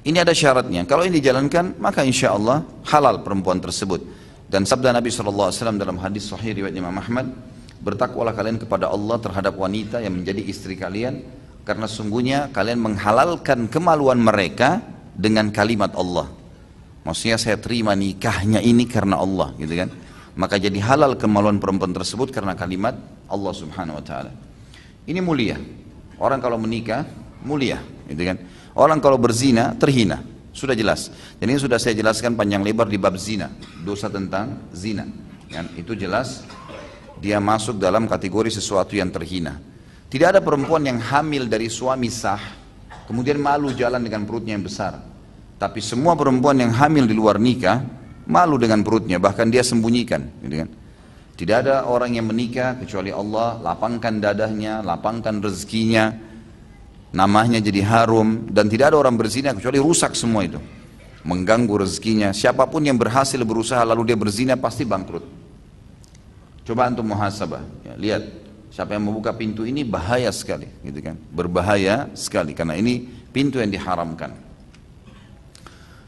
Ini ada syaratnya. Kalau ini dijalankan, maka insya Allah halal perempuan tersebut. Dan sabda Nabi SAW dalam hadis sahih riwayat Imam Ahmad, bertakwalah kalian kepada Allah terhadap wanita yang menjadi istri kalian, karena sungguhnya kalian menghalalkan kemaluan mereka dengan kalimat Allah. Maksudnya saya terima nikahnya ini karena Allah, gitu kan? Maka jadi halal kemaluan perempuan tersebut karena kalimat Allah Subhanahu wa taala. Ini mulia. Orang kalau menikah mulia, gitu kan? Orang kalau berzina terhina, sudah jelas. jadi ini sudah saya jelaskan panjang lebar di bab zina, dosa tentang zina. Yang itu jelas dia masuk dalam kategori sesuatu yang terhina. Tidak ada perempuan yang hamil dari suami sah, kemudian malu jalan dengan perutnya yang besar. Tapi semua perempuan yang hamil di luar nikah, malu dengan perutnya, bahkan dia sembunyikan. Gitu kan. Tidak ada orang yang menikah kecuali Allah lapangkan dadahnya, lapangkan rezekinya, namanya jadi harum dan tidak ada orang berzina kecuali rusak semua itu mengganggu rezekinya siapapun yang berhasil berusaha lalu dia berzina pasti bangkrut coba untuk muhasabah ya, lihat siapa yang membuka pintu ini bahaya sekali gitu kan berbahaya sekali karena ini pintu yang diharamkan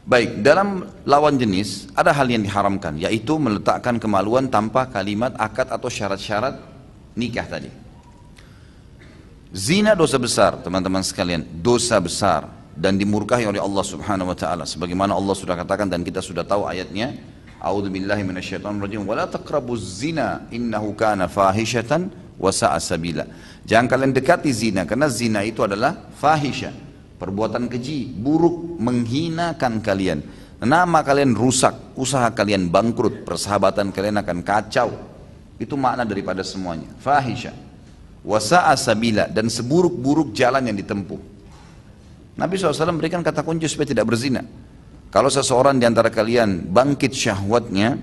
baik dalam lawan jenis ada hal yang diharamkan yaitu meletakkan kemaluan tanpa kalimat akad atau syarat-syarat nikah tadi Zina dosa besar, teman-teman sekalian, dosa besar dan dimurkahi oleh Allah Subhanahu wa taala sebagaimana Allah sudah katakan dan kita sudah tahu ayatnya. A'udzu billahi minasyaitonir rajim. taqrabuz zina innahu kana fahishatan wa sa'a sabila. Jangan kalian dekati zina karena zina itu adalah fahisha, perbuatan keji, buruk, menghinakan kalian. Nama kalian rusak, usaha kalian bangkrut, persahabatan kalian akan kacau. Itu makna daripada semuanya. Fahisha wasa'a sabila dan seburuk-buruk jalan yang ditempuh. Nabi SAW berikan kata kunci supaya tidak berzina. Kalau seseorang di antara kalian bangkit syahwatnya,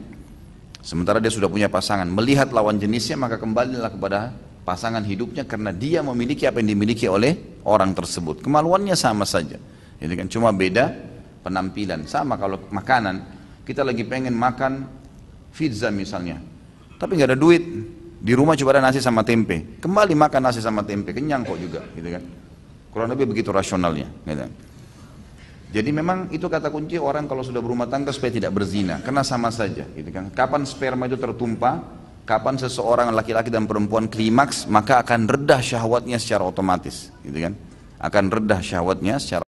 sementara dia sudah punya pasangan, melihat lawan jenisnya maka kembalilah kepada pasangan hidupnya karena dia memiliki apa yang dimiliki oleh orang tersebut. Kemaluannya sama saja. Ini kan cuma beda penampilan. Sama kalau makanan, kita lagi pengen makan pizza misalnya, tapi nggak ada duit, di rumah coba ada nasi sama tempe. Kembali makan nasi sama tempe, kenyang kok juga, gitu kan. Kurang lebih begitu rasionalnya, gitu. Kan. Jadi memang itu kata kunci orang kalau sudah berumah tangga supaya tidak berzina, karena sama saja, gitu kan. Kapan sperma itu tertumpah, kapan seseorang laki-laki dan perempuan klimaks, maka akan redah syahwatnya secara otomatis, gitu kan. Akan redah syahwatnya secara